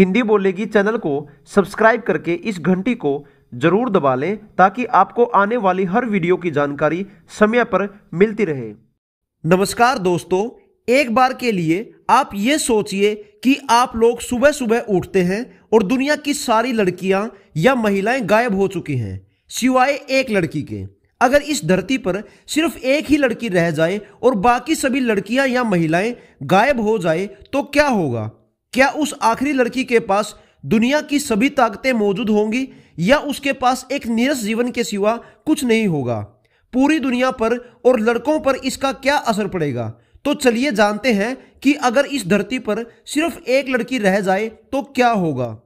हिंदी बोलेगी चैनल को सब्सक्राइब करके इस घंटी को जरूर दबा लें ताकि आपको आने वाली हर वीडियो की जानकारी समय पर मिलती रहे नमस्कार दोस्तों एक बार के लिए आप ये सोचिए कि आप लोग सुबह सुबह उठते हैं और दुनिया की सारी लड़कियां या महिलाएं गायब हो चुकी हैं सिवाय एक लड़की के अगर इस धरती पर सिर्फ एक ही लड़की रह जाए और बाकी सभी लड़कियां या महिलाएं गायब हो जाए तो क्या होगा क्या उस आखिरी लड़की के पास दुनिया की सभी ताकतें मौजूद होंगी या उसके पास एक नीरस जीवन के सिवा कुछ नहीं होगा पूरी दुनिया पर और लड़कों पर इसका क्या असर पड़ेगा तो चलिए जानते हैं कि अगर इस धरती पर सिर्फ एक लड़की रह जाए तो क्या होगा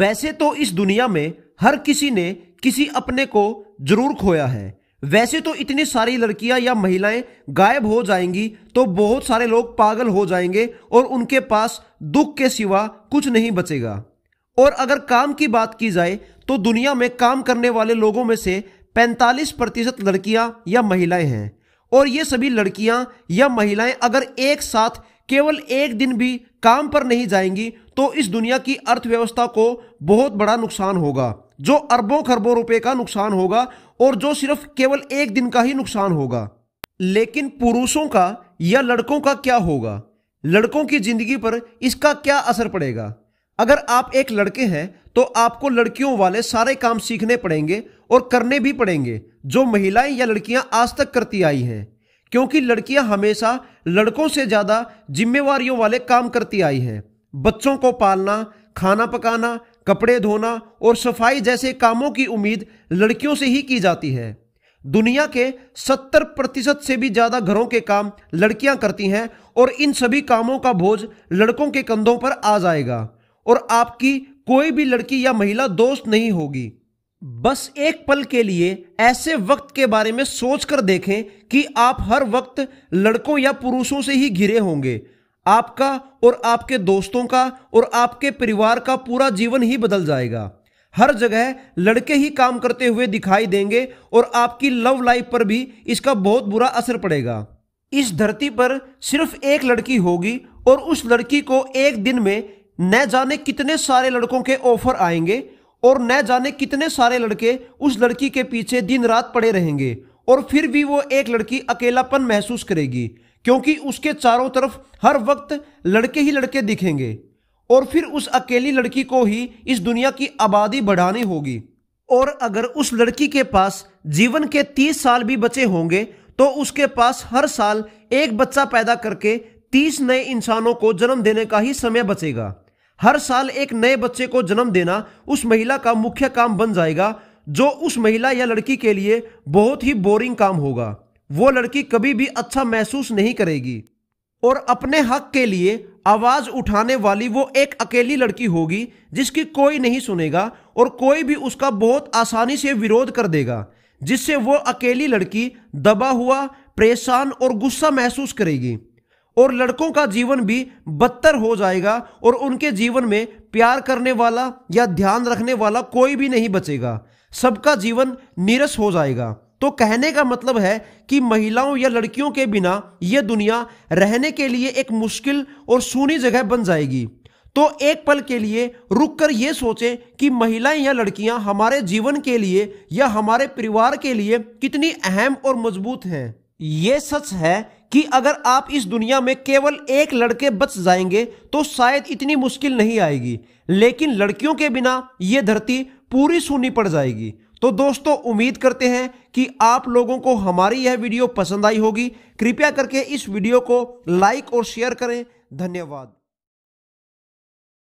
वैसे तो इस दुनिया में हर किसी ने किसी अपने को जरूर खोया है वैसे तो इतनी सारी लड़कियां या महिलाएं गायब हो जाएंगी तो बहुत सारे लोग पागल हो जाएंगे और उनके पास दुख के सिवा कुछ नहीं बचेगा और अगर काम की बात की जाए तो दुनिया में काम करने वाले लोगों में से 45 प्रतिशत लड़कियां या महिलाएं हैं और ये सभी लड़कियां या महिलाएं अगर एक साथ केवल एक दिन भी काम पर नहीं जाएंगी तो इस दुनिया की अर्थव्यवस्था को बहुत बड़ा नुकसान होगा जो अरबों खरबों रुपए का नुकसान होगा और जो सिर्फ केवल एक दिन का ही नुकसान होगा लेकिन पुरुषों का या लड़कों का क्या होगा लड़कों की जिंदगी पर इसका क्या असर पड़ेगा अगर आप एक लड़के हैं तो आपको लड़कियों वाले सारे काम सीखने पड़ेंगे और करने भी पड़ेंगे जो महिलाएं या लड़कियां आज तक करती आई हैं क्योंकि लड़कियां हमेशा लड़कों से ज़्यादा जिम्मेवारियों वाले काम करती आई हैं बच्चों को पालना खाना पकाना कपड़े धोना और सफाई जैसे कामों की उम्मीद लड़कियों से ही की जाती है दुनिया के 70 प्रतिशत से भी ज़्यादा घरों के काम लड़कियां करती हैं और इन सभी कामों का बोझ लड़कों के कंधों पर आ जाएगा और आपकी कोई भी लड़की या महिला दोस्त नहीं होगी बस एक पल के लिए ऐसे वक्त के बारे में सोचकर देखें कि आप हर वक्त लड़कों या पुरुषों से ही घिरे होंगे आपका और आपके दोस्तों का और आपके परिवार का पूरा जीवन ही बदल जाएगा हर जगह लड़के ही काम करते हुए दिखाई देंगे और आपकी लव लाइफ पर भी इसका बहुत बुरा असर पड़ेगा इस धरती पर सिर्फ एक लड़की होगी और उस लड़की को एक दिन में न जाने कितने सारे लड़कों के ऑफर आएंगे और न जाने कितने सारे लड़के उस लड़की के पीछे दिन रात पड़े रहेंगे और फिर भी वो एक लड़की अकेलापन महसूस करेगी क्योंकि उसके चारों तरफ हर वक्त लड़के ही लड़के दिखेंगे और फिर उस अकेली लड़की को ही इस दुनिया की आबादी बढ़ानी होगी और अगर उस लड़की के पास जीवन के तीस साल भी बचे होंगे तो उसके पास हर साल एक बच्चा पैदा करके तीस नए इंसानों को जन्म देने का ही समय बचेगा हर साल एक नए बच्चे को जन्म देना उस महिला का मुख्य काम बन जाएगा जो उस महिला या लड़की के लिए बहुत ही बोरिंग काम होगा वो लड़की कभी भी अच्छा महसूस नहीं करेगी और अपने हक के लिए आवाज उठाने वाली वो एक अकेली लड़की होगी जिसकी कोई नहीं सुनेगा और कोई भी उसका बहुत आसानी से विरोध कर देगा जिससे वो अकेली लड़की दबा हुआ परेशान और गुस्सा महसूस करेगी और लड़कों का जीवन भी बदतर हो जाएगा और उनके जीवन में प्यार करने वाला या ध्यान रखने वाला कोई भी नहीं बचेगा सबका जीवन नीरस हो जाएगा तो कहने का मतलब है कि महिलाओं या लड़कियों के बिना यह दुनिया रहने के लिए एक मुश्किल और सूनी जगह बन जाएगी तो एक पल के लिए रुक कर यह सोचें कि महिलाएं या लड़कियां हमारे जीवन के लिए या हमारे परिवार के लिए कितनी अहम और मजबूत हैं यह सच है कि अगर आप इस दुनिया में केवल एक लड़के बच जाएंगे तो शायद इतनी मुश्किल नहीं आएगी लेकिन लड़कियों के बिना ये धरती पूरी सूनी पड़ जाएगी तो दोस्तों उम्मीद करते हैं कि आप लोगों को हमारी यह वीडियो पसंद आई होगी कृपया करके इस वीडियो को लाइक और शेयर करें धन्यवाद